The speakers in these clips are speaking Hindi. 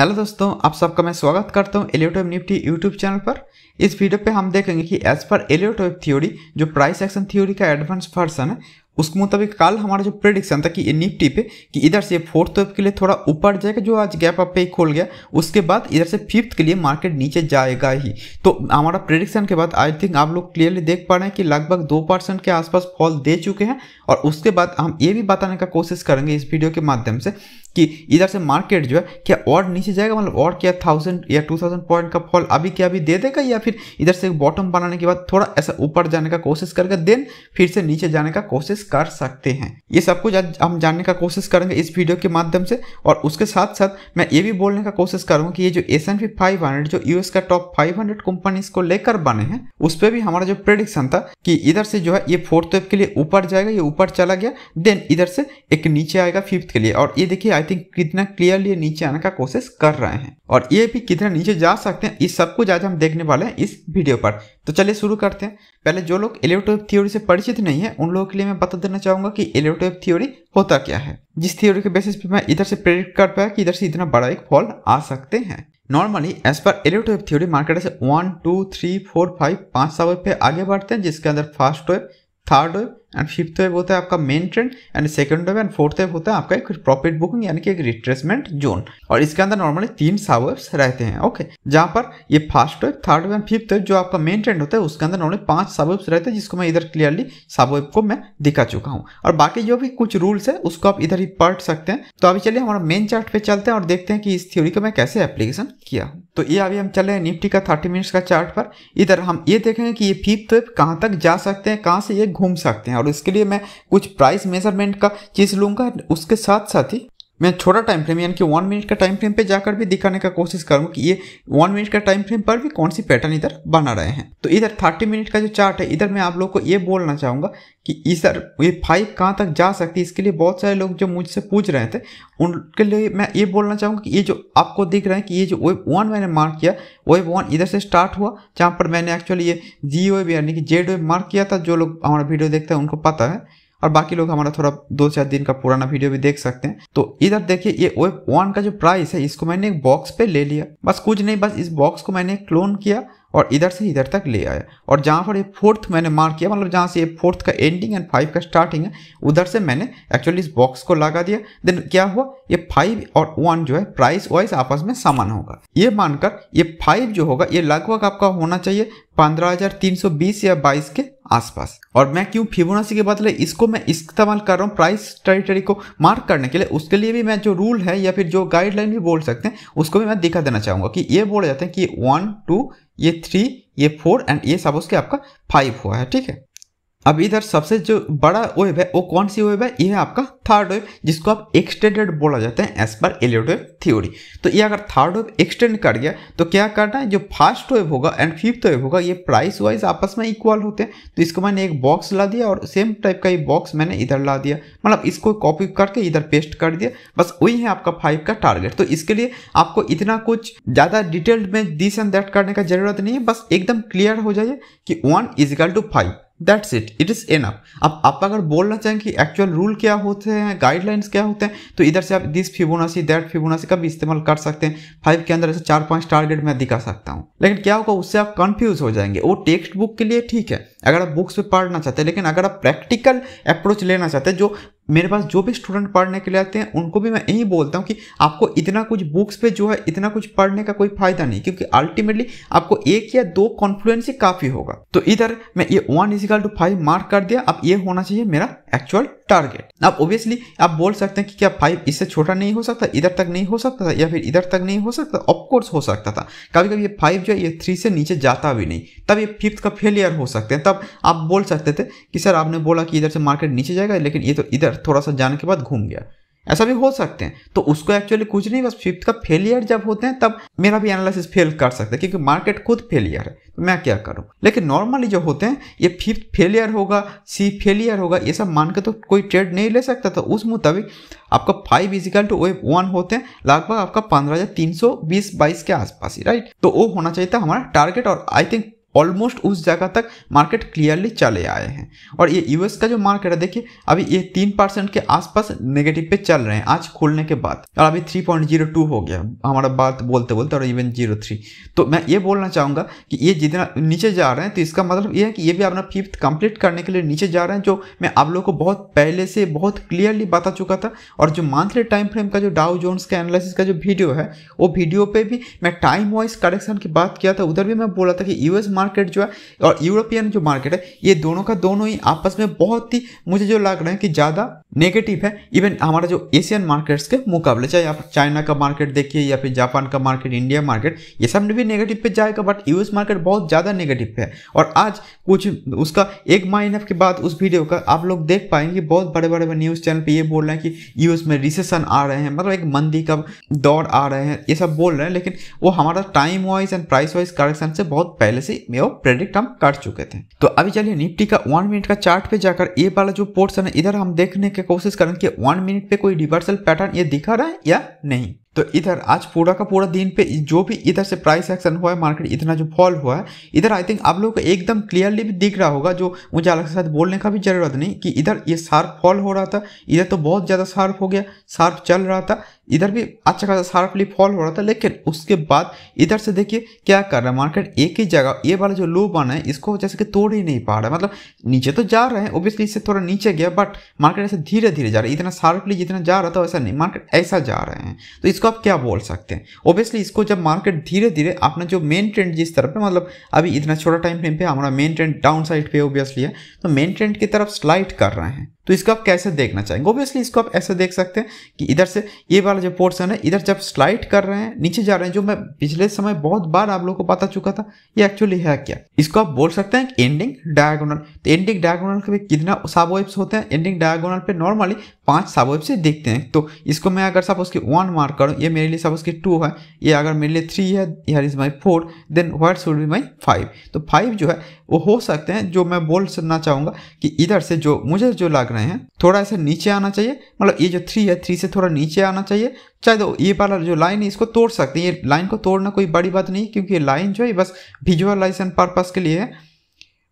हेलो दोस्तों आप सबका मैं स्वागत करता हूं एलियोटोव निफ्टी यूट्यूब चैनल पर इस वीडियो पे हम देखेंगे कि एज पर एलियोटोव थ्योरी जो प्राइस एक्शन थ्योरी का एडवांस वर्सन है उसके मुताबिक कल हमारा जो प्रेडिक्शन था कि ये निफ्टी पे कि इधर से फोर्थ वेव के लिए थोड़ा ऊपर जाएगा जो आज गैप अप पे खोल गया उसके बाद इधर से फिफ्थ के लिए मार्केट नीचे जाएगा ही तो हमारा प्रेडिक्शन के बाद आई थिंक आप लोग क्लियरली देख पा रहे हैं कि लगभग दो परसेंट के आसपास फॉल दे चुके हैं और उसके बाद हम ये भी बताने का कोशिश करेंगे इस वीडियो के माध्यम से कि इधर से मार्केट जो है क्या और नीचे जाएगा मतलब और क्या थाउजेंड या टू थाउजेंड पॉइंट का फॉल अभी क्या अभी दे देगा या फिर इधर से बॉटम बनाने के बाद थोड़ा ऐसा ऊपर जाने का कोशिश करके देन फिर से नीचे जाने का कोशिश कर सकते हैं ये सब कुछ आज हम जानने का कोशिश करेंगे इस वीडियो के माध्यम से और उसके साथ साथ मैं ये भी बोलने का कोशिश करूँगा कि ये जो S and P five hundred जो यूएस का टॉप फाइव हंड्रेड कंपनीज को लेकर बने हैं उस पर भी हमारा जो प्रेडिक्शन था कि इधर से जो है ये फोर्थ वेव के लिए ऊपर जाएगा ये ऊपर चला गया देन इधर से एक नीचे आएगा फिफ्थ के लिए और ये देखिए आई थिंक कितना क्लियरली नीचे आने का कोशिश कर रहे हैं और ये भी कितना नीचे जा सकते हैं इस सब कुछ आज हम देखने वाले हैं इस वीडियो पर तो चलिए शुरू करते हैं पहले जो लोग इलेक्ट्रोवेव थ्योरी से परिचित नहीं है उन लोगों के लिए मैं बता देना चाहूंगा कि इलेक्ट्रोवेव थ्योरी होता क्या है जिस थ्योरी के बेसिस पे मैं इधर से प्रेडिक्ट कर पाया कि इधर से इतना बड़ा एक फॉल आ सकते हैं normally as per Elliott wave theory market से one two three four five पाँच सावेव पे आगे बढ़ते हैं जिसके अंदर first wave third wave and fifth wave होता है आपका main trend and second wave and fourth wave होता है आपका एक प्रॉफिट बुकिंग यानी कि एक रिट्रेसमेंट जोन और इसके अंदर नॉर्मली तीन सावेव्स रहते हैं ओके जहां पर ये first wave third wave and fifth wave जो आपका मेन ट्रेंड होता है उसके अंदर नॉर्मली पांच सावेव्स रहते हैं जिसको मैं इधर क्लियरली साबवेब को मैं दिखा चुका हूँ और बाकी जो भी कुछ रूल्स है उसको आप इधर ही पढ़ सकते हैं तो अभी चलिए हमारा मेन चार्ट पे चलते हैं और देखते हैं कि इस थ्योरी को मैं कैसे एप्लीकेशन किया हूँ तो ये अभी हम चले हैं निफ्टी का थर्टी मिनट्स का चार्ट पर इधर हम ये देखेंगे कि ये फिफ्थ वेव कहाँ तक जा सकते हैं कहाँ से ये घूम सकते हैं और इसके लिए मैं कुछ प्राइस मेजरमेंट का चीज़ लूँगा उसके साथ साथ ही मैं छोटा टाइम फ्रेम यानी कि वन मिनट का टाइम फ्रेम पे जाकर भी दिखाने का कोशिश करूँ कि ये वन मिनट का टाइम फ्रेम पर भी कौन सी पैटर्न इधर बना रहे हैं तो इधर थर्टी मिनट का जो चार्ट है इधर मैं आप लोग को ये बोलना चाहूँगा कि इधर ये फाइव कहाँ तक जा सकती है इसके लिए बहुत सारे लोग जो मुझसे पूछ रहे थे उनके लिए मैं ये बोलना चाहूँगा कि ये जो आपको दिख रहा है कि ये जो वेब वन मैंने मार्क किया वेब वन इधर से स्टार्ट हुआ जहाँ पर मैंने एक्चुअली ये जी वेब यानी कि जेड वेब मार्क किया था जो लोग हमारा वीडियो देखते हैं उनको पता है और बाकी लोग हमारा थोड़ा दो चार दिन का पुराना वीडियो भी देख सकते हैं तो इधर देखिए ये वेब वन का जो प्राइस है इसको मैंने एक बॉक्स पे ले लिया बस कुछ नहीं बस इस बॉक्स को मैंने क्लोन किया और इधर से इधर तक ले आया और जहाँ पर ये फोर्थ मैंने मार्क किया मतलब जहाँ से ये फोर्थ का एंडिंग एंड फाइव का स्टार्टिंग है उधर से मैंने एक्चुअली इस बॉक्स को लगा दिया देन क्या हुआ ये फाइव और वन जो है प्राइस वाइज आपस में समान होगा ये मानकर ये फाइव जो होगा ये लगभग आपका होना चाहिए पंद्रह या बाईस के आसपास और मैं क्यों फिबोनाची के बदले इसको मैं इस्तेमाल कर रहा हूँ प्राइस टेरिटरी को मार्क करने के लिए उसके लिए भी मैं जो रूल है या फिर जो गाइडलाइन भी बोल सकते हैं उसको भी मैं दिखा देना चाहूँगा कि ये बोल जाते हैं कि वन टू ये थ्री ये फोर एंड ये सपोज के आपका फाइव हुआ है ठीक है अब इधर सबसे जो बड़ा वेब है वो कौन सी वेब है यह है आपका थर्ड वेब जिसको आप एक्सटेंडेड बोला जाता है as per Elliott web theory तो ये अगर थर्ड वेब एक्सटेंड कर गया तो क्या करना है जो फर्स्ट वेब होगा एंड फिफ्थ वेब होगा ये प्राइस वाइज आपस में इक्वल होते हैं तो इसको मैंने एक बॉक्स ला दिया और सेम टाइप का ये बॉक्स मैंने इधर ला दिया मतलब इसको कॉपी करके इधर पेस्ट कर दिया बस वही है आपका फाइव का टारगेट तो इसके लिए आपको इतना कुछ ज़्यादा डिटेल्ड में दिस एंड दैट करने का जरूरत नहीं है बस एकदम क्लियर हो जाइए कि one is equal to five that's it it is enough अब आप अगर बोलना चाहें कि एक्चुअल रूल क्या होते हैं गाइडलाइंस क्या होते हैं तो इधर से आप दिस फिबोनासी दैट फिबोनासी का भी इस्तेमाल कर सकते हैं फाइव के अंदर ऐसे चार पांच टारगेट मैं दिखा सकता हूँ लेकिन क्या होगा उससे आप कन्फ्यूज हो जाएंगे वो टेक्स्ट बुक के लिए ठीक है अगर आप बुक्स पे पढ़ना चाहते हैं लेकिन अगर आप प्रैक्टिकल अप्रोच लेना चाहते हैं जो मेरे पास जो भी स्टूडेंट पढ़ने के लिए आते हैं उनको भी मैं यही बोलता हूँ कि आपको इतना कुछ बुक्स पे जो है इतना कुछ पढ़ने का कोई फायदा नहीं क्योंकि अल्टीमेटली आपको एक या दो कॉन्फ्लुएंस ही काफ़ी होगा तो इधर मैं ये one is equal to five mark कर दिया अब ये होना चाहिए मेरा एक्चुअल टारगेट अब ओब्वियसली आप बोल सकते हैं कि क्या फाइव इससे छोटा नहीं हो सकता इधर तक नहीं हो सकता था या फिर इधर तक नहीं हो सकता ऑफकोर्स हो सकता था कभी कभी ये फाइव जो है ये थ्री से नीचे जाता भी नहीं तब ये फिफ्थ का फेलियर हो सकते हैं तब आप बोल सकते थे कि सर आपने बोला कि इधर से मार्केट नीचे जाएगा लेकिन ये तो इधर थोड़ा सा जाने के बाद घूम गया ऐसा भी हो सकते हैं तो उसको एक्चुअली कुछ नहीं बस फिफ्थ का फेलियर जब होते हैं तब मेरा भी एनालिसिस फेल कर सकता है क्योंकि मार्केट खुद फेलियर है तो मैं क्या करूं लेकिन नॉर्मली जो होते हैं ये फिफ्थ फेलियर होगा सी फेलियर होगा ये सब मान के तो कोई ट्रेड नहीं ले सकता तो उस मुताबिक आपका five is equal to wave one होते हैं लगभग आपका पंद्रह हजार तीन सौ बीस बाईस के आसपास ही राइट तो वो होना चाहिए था हमारा टारगेट और आई थिंक ऑलमोस्ट उस जगह तक मार्केट क्लियरली चले आए हैं और ये यूएस का जो मार्केट है देखिए अभी ये तीन परसेंट के आसपास नेगेटिव पे चल रहे हैं आज खोलने के बाद और अभी थ्री पॉइंट जीरो टू हो गया हमारा बात बोलते बोलते और इवन जीरो थ्री तो मैं ये बोलना चाहूँगा कि ये जितना नीचे जा रहे हैं तो इसका मतलब ये है कि ये भी अपना फिफ्थ कंप्लीट करने के लिए नीचे जा रहे हैं जो मैं आप लोग को बहुत पहले से बहुत क्लियरली बता चुका था और जो मंथली टाइम फ्रेम का जो डाउ जोन्स का एनालिसिस का जो वीडियो है वो वीडियो पर भी मैं टाइम वाइज करेक्शन की बात किया था उधर भी मैं बोला था कि यूएस मार्केट जो है और यूरोपियन जो मार्केट है ये दोनों का दोनों ही आपस में बहुत ही मुझे जो लग रहा है कि ज़्यादा नेगेटिव है इवन हमारा जो एशियन मार्केट्स के मुकाबले चाहे आप चाइना का मार्केट देखिए या फिर जापान का मार्केट इंडिया मार्केट ये सब भी नेगेटिव पे जाएगा बट यूएस मार्केट बहुत ज़्यादा नेगेटिव पे है और आज कुछ उसका एक महीने के बाद उस वीडियो का आप लोग देख पाएंगे बहुत बड़े बड़े न्यूज़ चैनल पर ये बोल रहे हैं कि यूएस में रिसेशन आ रहे हैं मतलब एक मंदी का दौड़ आ रहे हैं ये सब बोल रहे हैं लेकिन वो हमारा time wise and price wise correction से बहुत पहले से में वो प्रेडिक्ट हम कर चुके थे तो अभी चलिए निफ्टी का वन मिनट का चार्ट पे जाकर ये वाला जो पोर्ट्स है इधर हम देखने की कोशिश करें कि वन मिनट पे कोई रिवर्सल पैटर्न ये दिखा रहा है या नहीं तो इधर आज पूरा का पूरा दिन पे जो भी इधर से प्राइस एक्शन हुआ है मार्केट इतना जो फॉल हुआ है इधर आई थिंक आप लोगों को एकदम क्लियरली भी दिख रहा होगा जो मुझे अलग के साथ बोलने का भी जरूरत नहीं कि इधर ये शार्प फॉल हो रहा था इधर तो बहुत ज़्यादा शार्प हो गया शार्प चल रहा था इधर भी अच्छा खासा शार्पली फॉल हो रहा था लेकिन उसके बाद इधर से देखिए क्या कर रहा है मार्केट एक ही जगह ये वाला जो लो बना है इसको जैसे कि तोड़ ही नहीं पा रहा है मतलब नीचे तो जा रहे हैं ओब्वियसली इससे थोड़ा नीचे गया बट मार्केट ऐसे धीरे धीरे जा रहा है इतना शार्पली जितना जा रहा था वैसा नहीं मार्केट ऐसा जा रहे हैं तो इसको आप क्या बोल सकते हैं ओब्वियसली इसको जब मार्केट धीरे धीरे अपना जो मेन ट्रेंड जिस तरफ है मतलब अभी इतना छोटा टाइम फ्रेम पे हमारा मेन ट्रेंड डाउन साइड पे ओब्वियसली है तो मेन ट्रेंड की तरफ स्लाइड कर रहे हैं तो इसको आप कैसे देखना चाहेंगे ऑब्वियसली इसको आप ऐसे देख सकते हैं कि इधर से ये वाला जो पोर्सन है इधर जब स्लाइड कर रहे हैं नीचे जा रहे हैं जो मैं पिछले समय बहुत बार आप लोग को पता चुका था ये एक्चुअली है क्या इसको आप बोल सकते हैं एंडिंग डायगोनल तो एंडिंग डायगोनल के कितना एप्स होते हैं एंडिंग डायगोनल पे नॉर्मली पांच साबो एप्स देखते हैं तो इसको मैं अगर सपोज की वन मार्क करूँ ये मेरे लिए सपोज की टू है ये अगर मेरे लिए थ्री है यार is my four then what should be my five तो फाइव जो है वो हो सकते हैं जो मैं बोल सकना चाहूँगा कि इधर से जो मुझे जो लग रहे हैं थोड़ा ऐसा नीचे आना चाहिए मतलब ये जो थ्री है थ्री से थोड़ा नीचे आना चाहिए चाहे तो ये वाला जो लाइन है इसको तोड़ सकते हैं ये लाइन को तोड़ना कोई बड़ी बात नहीं क्योंकि ये लाइन जो है बस विजुअलाइजेशन पर्पज़ के लिए है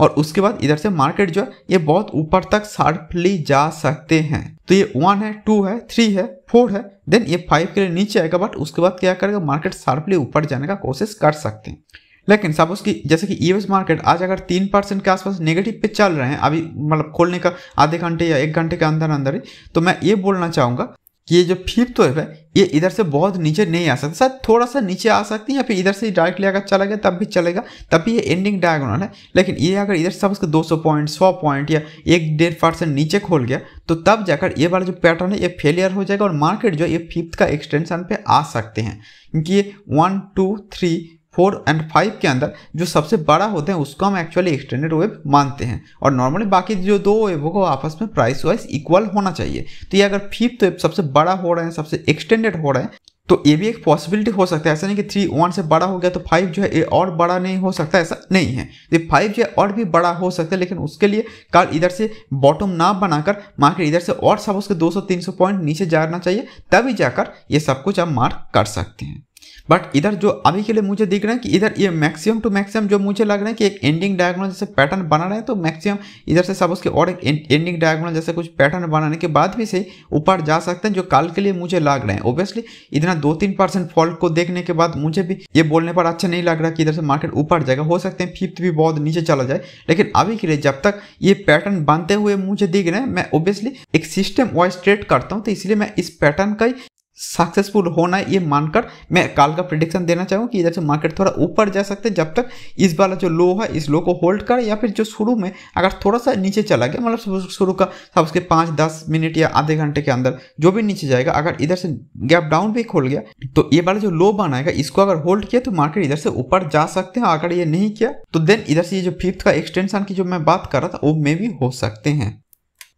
और उसके बाद इधर से मार्केट जो है ये बहुत ऊपर तक शार्पली जा सकते हैं तो ये वन है टू है थ्री है फोर है देन ये फाइव के लिए नीचे आएगा बट उसके बाद क्या करेगा मार्केट शार्पली ऊपर जाने का कोशिश कर सकते हैं लेकिन सपोज की जैसे कि यूएस e मार्केट आज अगर तीन परसेंट के आसपास नेगेटिव पे चल रहे हैं अभी मतलब खोलने का आधे घंटे या एक घंटे के अंदर अंदर ही तो मैं ये बोलना चाहूँगा कि ये जो फिफ्थ वेव तो है ये इधर से बहुत नीचे नहीं आ सकता शायद थोड़ा सा नीचे आ सकती है या फिर इधर से डायरेक्टली अगर चला गया तब भी चलेगा तब भी ये एंडिंग डायगोनल है लेकिन ये अगर इधर सब उसके 200 पॉइंट 100 पॉइंट या एक डेढ़ परसेंट नीचे खोल गया तो तब जाकर ये वाला जो पैटर्न है ये फेलियर हो जाएगा और मार्केट जो ये फिफ्थ का एक्सटेंशन पे आ सकते हैं क्योंकि ये one two three four and five के अंदर जो सबसे बड़ा होते हैं उसको हम एक्चुअली एक्सटेंडेड वेव मानते हैं और नॉर्मली बाकी जो दो वेवों को आपस में प्राइस वाइज इक्वल होना चाहिए तो ये अगर फिफ्थ वेव सबसे बड़ा हो रहे हैं सबसे एक्सटेंडेड हो रहे हैं तो ये भी एक पॉसिबिलिटी हो सकता है ऐसा नहीं कि थ्री वन से बड़ा हो गया तो फाइव जो है ये और बड़ा नहीं हो सकता ऐसा नहीं है ये फाइव जो है और भी बड़ा हो सकता है लेकिन उसके लिए कार इधर से बॉटम ना बनाकर मार्केट इधर से और सब उसके 200-300 पॉइंट नीचे जाना चाहिए तभी जाकर ये सब कुछ आप मार्क कर सकते हैं बट इधर जो अभी के लिए मुझे दिख रहा है कि इधर ये मैक्सिमम टू मैक्सिमम जो मुझे लग रहा है कि एक एंडिंग डायग्नल जैसे पैटर्न बना रहे हैं तो मैक्सिमम इधर से सपोज के और एक एंडिंग डायग्नल जैसे कुछ पैटर्न बनाने के बाद भी से ऊपर जा सकते हैं जो कल के लिए मुझे लग रहे हैं ओब्वियसली इतना दो तीन परसेंट फॉल्ट को देखने के बाद मुझे भी ये बोलने पर अच्छा नहीं लग रहा कि इधर से मार्केट ऊपर जाएगा हो सकते हैं फिफ्थ भी बहुत नीचे चला जाए लेकिन अभी के लिए जब तक ये पैटर्न बनते हुए मुझे दिख रहे हैं मैं ओब्वियसली एक सिस्टम वाइज ट्रेड करता हूँ तो इसलिए मैं इस पैटर्न का ही सक्सेसफुल होना है ये मानकर मैं कल का प्रिडिक्शन देना चाहूँ कि इधर से मार्केट थोड़ा ऊपर जा सकते हैं जब तक इस वाला जो लो है इस लो को होल्ड कर या फिर जो शुरू में अगर थोड़ा सा नीचे चला गया मतलब शुरू का सब उसके पाँच दस मिनट या आधे घंटे के अंदर जो भी नीचे जाएगा अगर इधर से गैप डाउन भी खोल गया तो ये वाला जो लो बनाएगा इसको अगर होल्ड किया तो मार्केट इधर से ऊपर जा सकते हैं अगर ये नहीं किया तो देन इधर से ये जो फिफ्थ का एक्सटेंशन की जो मैं बात कर रहा था वो मे भी हो सकते हैं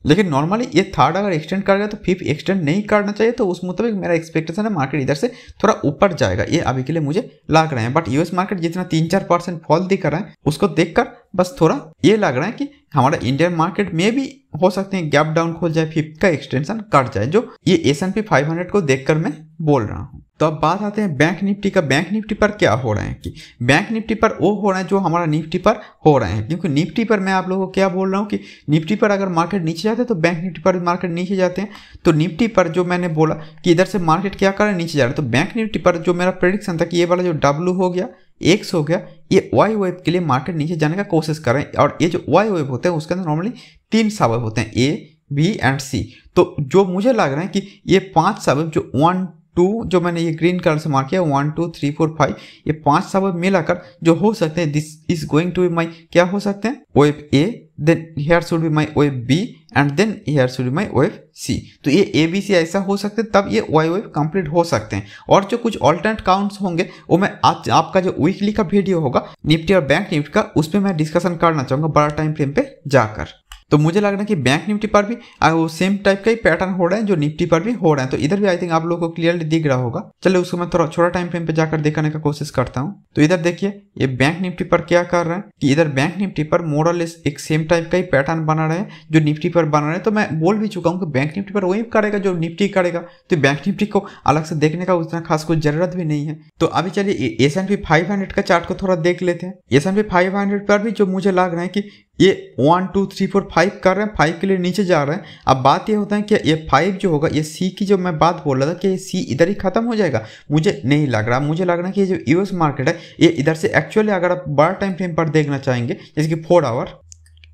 लेकिन नॉर्मली ये थर्ड अगर एक्सटेंड कर गया तो फिफ्थ एक्सटेंड नहीं करना चाहिए तो उस मुताबिक मेरा एक्सपेक्टेशन है मार्केट इधर से थोड़ा ऊपर जाएगा ये अभी के लिए मुझे लग रहा है बट यूएस मार्केट जितना तीन चार परसेंट फॉल दिख रहा है उसको देखकर बस थोड़ा ये लग रहा है कि हमारा इंडियन मार्केट में भी हो सकते हैं गैप डाउन खोल जाए फिफ्थ का एक्सटेंशन कट जाए जो ये S and P five hundred को कर मैं बोल रहा हूँ तो अब बात आते हैं बैंक निफ्टी का बैंक निफ्टी पर क्या हो रहा है कि बैंक निफ्टी पर वो हो रहा है जो हमारा निफ्टी पर हो रहे हैं क्योंकि निफ्टी पर मैं आप लोगों को क्या बोल रहा हूँ कि निफ्टी पर अगर मार्केट नीचे जाते हैं तो बैंक निफ्टी पर मार्केट नीचे जाते हैं तो निफ्टी पर जो मैंने बोला कि इधर से मार्केट क्या कर रहा है नीचे जा रहा है तो बैंक निफ्टी पर जो मेरा प्रडिक्शन था कि ये वाला जो डब्लू हो गया एक्स हो गया ये वाई वेब के लिए मार्केट नीचे जाने का कोशिश कर रहे हैं और ये जो वाई वेब होते हैं उसके अंदर नॉर्मली तीन सबब होते हैं ए बी एंड सी तो जो मुझे लग रहा है कि ये पांच सब जो वन टू जो मैंने ये ग्रीन कलर से मार्क किया one two three four five ये पांच सब मिलाकर जो हो सकते हैं this is going to my क्या हो सकते हैं wave A then here should be my wave B and then here should be my wave C तो ये ए बी सी ऐसा हो सकते तब ये वाई वेव कंप्लीट हो सकते हैं और जो कुछ ऑल्टरनेट काउंट्स होंगे वो मैं आज आपका जो वीकली का वीडियो होगा निफ्टी और बैंक निफ्टी का उस पर मैं डिस्कशन करना चाहूँगा बड़ा टाइम फ्रेम पे जाकर तो मुझे लग रहा है कि बैंक निफ्टी पर भी वो सेम टाइप का ही पैटर्न हो रहा है जो निफ्टी पर भी हो रहा है तो इधर भी आई थिंक आप लोगों को क्लियरली दिख रहा होगा चलो उसको मैं थोड़ा छोटा टाइम फ्रेम पे जाकर दिखाने का कोशिश करता हूँ तो इधर देखिए ये बैंक निफ्टी पर क्या कर रहा है कि इधर बैंक निफ्टी पर मॉडल एक सेम टाइप का ही पैटर्न बना रहे हैं जो निफ्टी पर बना रहे हैं तो मैं बोल भी चुका हूँ कि बैंक निफ्टी पर वही करेगा जो निफ्टी करेगा तो बैंक निफ्टी को अलग से देखने का उतना खास कोई जरूरत भी नहीं है तो अभी चलिए S and P five hundred का चार्ट को थोड़ा देख लेते हैं S and P five hundred पर भी जो मुझे लग रहा है कि ये one two three four five कर रहे हैं फाइव के लिए नीचे जा रहे हैं अब बात ये होता है कि ये फाइव जो होगा ये सी की जो मैं बात बोल रहा था कि ये सी इधर ही खत्म हो जाएगा मुझे नहीं लग रहा मुझे लग रहा है कि ये जो यूएस मार्केट है ये इधर से एक्चुअली अगर आप बड़ा टाइम फ्रेम पर देखना चाहेंगे जैसे कि फोर आवर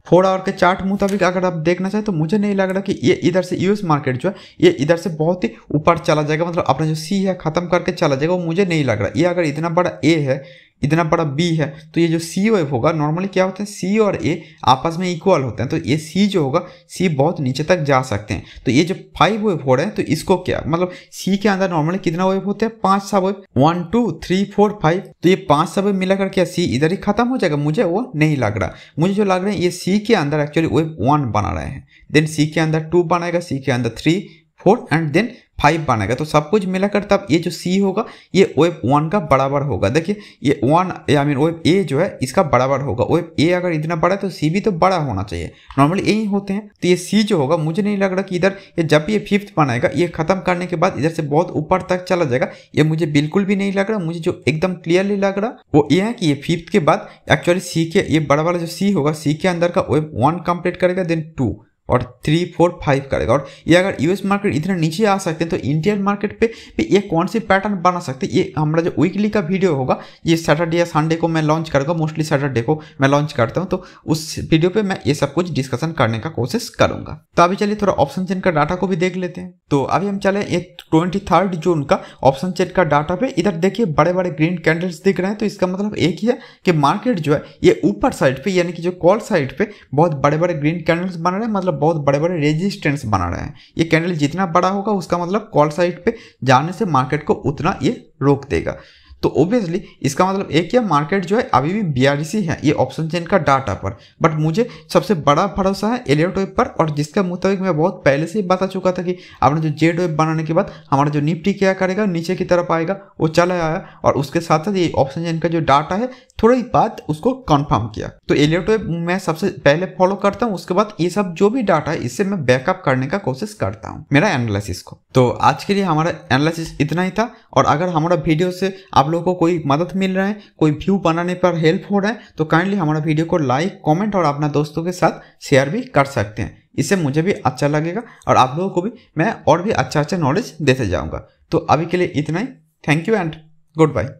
फोर आवर के चार्ट मुताबिक अगर आप देखना चाहें तो मुझे नहीं लग रहा कि ये इधर से यूएस मार्केट जो है ये इधर से बहुत ही ऊपर चला जाएगा मतलब अपना जो सी है खत्म करके चला जाएगा वो मुझे नहीं लग रहा ये अगर इतना बड़ा ए है इतना बड़ा बी है तो ये जो सी ओ एफ होगा नॉर्मली क्या होता है सी और ए आपस में इक्वल होते हैं तो ये सी जो होगा सी बहुत नीचे तक जा सकते हैं तो ये जो फाइव वेव हो रहे हैं तो इसको क्या मतलब सी के अंदर नॉर्मली कितना वेव होते हैं पांच sub wave one two three four five तो ये पांच सब वेव मिलाकर क्या सी इधर ही खत्म हो जाएगा मुझे वो नहीं लग रहा मुझे जो लग रहा है ये सी के अंदर एक्चुअली वेव वन बना रहे हैं देन सी के अंदर टू बनाएगा सी के अंदर three four and then five बनेगा तो सब कुछ मिलाकर तब ये जो सी होगा ये वेब वन का बराबर होगा देखिए ये one I mean wave A जो है इसका बराबर होगा वेब ए अगर इतना बड़ा है तो सी भी तो बड़ा होना चाहिए नॉर्मली यही होते हैं तो ये सी जो होगा मुझे नहीं लग रहा कि इधर ये जब ये फिफ्थ बनाएगा ये खत्म करने के बाद इधर से बहुत ऊपर तक चला जाएगा ये मुझे बिल्कुल भी नहीं लग रहा मुझे जो एकदम क्लियरली लग रहा वो ये है कि ये फिफ्थ के बाद एक्चुअली सी के ये बड़ा वाला जो सी होगा सी के अंदर का वेब वन कंप्लीट करेगा देन टू और थ्री फोर फाइव करेगा और ये अगर यूएस मार्केट इधर नीचे आ सकते हैं तो इंडियन मार्केट पे भी ये कौन सी पैटर्न बना सकते हैं ये हमारा जो वीकली का वीडियो होगा ये सैटरडे या संडे को मैं लॉन्च करूँगा मोस्टली सैटरडे को मैं लॉन्च करता हूँ तो उस वीडियो पर मैं ये सब कुछ डिस्कशन करने का कोशिश करूँगा तो अभी चलिए थोड़ा ऑप्शन चेन का डाटा को भी देख लेते हैं तो अभी हम चले ये ट्वेंटी जून का ऑप्शन चेन का डाटा पे इधर देखिए बड़े बड़े ग्रीन कैंडल्स दिख रहे हैं तो इसका मतलब एक ही है कि मार्केट जो है ये ऊपर साइड पे यानी कि जो कॉल साइड पे बहुत बड़े बड़े ग्रीन कैंडल्स बन रहे हैं मतलब बहुत बड़े बड़े रेजिस्टेंस बना रहे हैं ये कैंडल जितना बड़ा होगा उसका मतलब कॉल साइड पे जाने से मार्केट को उतना ये रोक देगा तो ऑब्वियसली इसका मतलब एक या मार्केट जो है अभी भी बी है ये ऑप्शन चेन का डाटा पर बट मुझे सबसे बड़ा भरोसा है एलियट वेब पर और जिसके मुताबिक मैं बहुत पहले से ही बता चुका था कि आपने जो जेड वेब बनाने के बाद हमारा जो निफ्टी क्या करेगा नीचे की तरफ आएगा वो चला आया और उसके साथ साथ ये ऑप्शन चेन का जो डाटा है थोड़ी ही उसको कन्फर्म किया तो एलियट वेब मैं सबसे पहले फॉलो करता हूँ उसके बाद ये सब जो भी डाटा है इससे मैं बैकअप करने का कोशिश करता हूँ मेरा एनालिसिस को तो आज के लिए हमारा एनालिसिस इतना ही था और अगर हमारा वीडियो से आप लोगों को कोई मदद मिल रहा है कोई व्यू बनाने पर हेल्प हो रहा है तो काइंडली हमारा वीडियो को लाइक कमेंट और अपना दोस्तों के साथ शेयर भी कर सकते हैं इससे मुझे भी अच्छा लगेगा और आप लोगों को भी मैं और भी अच्छा अच्छा नॉलेज देते जाऊँगा तो अभी के लिए इतना ही thank you and good bye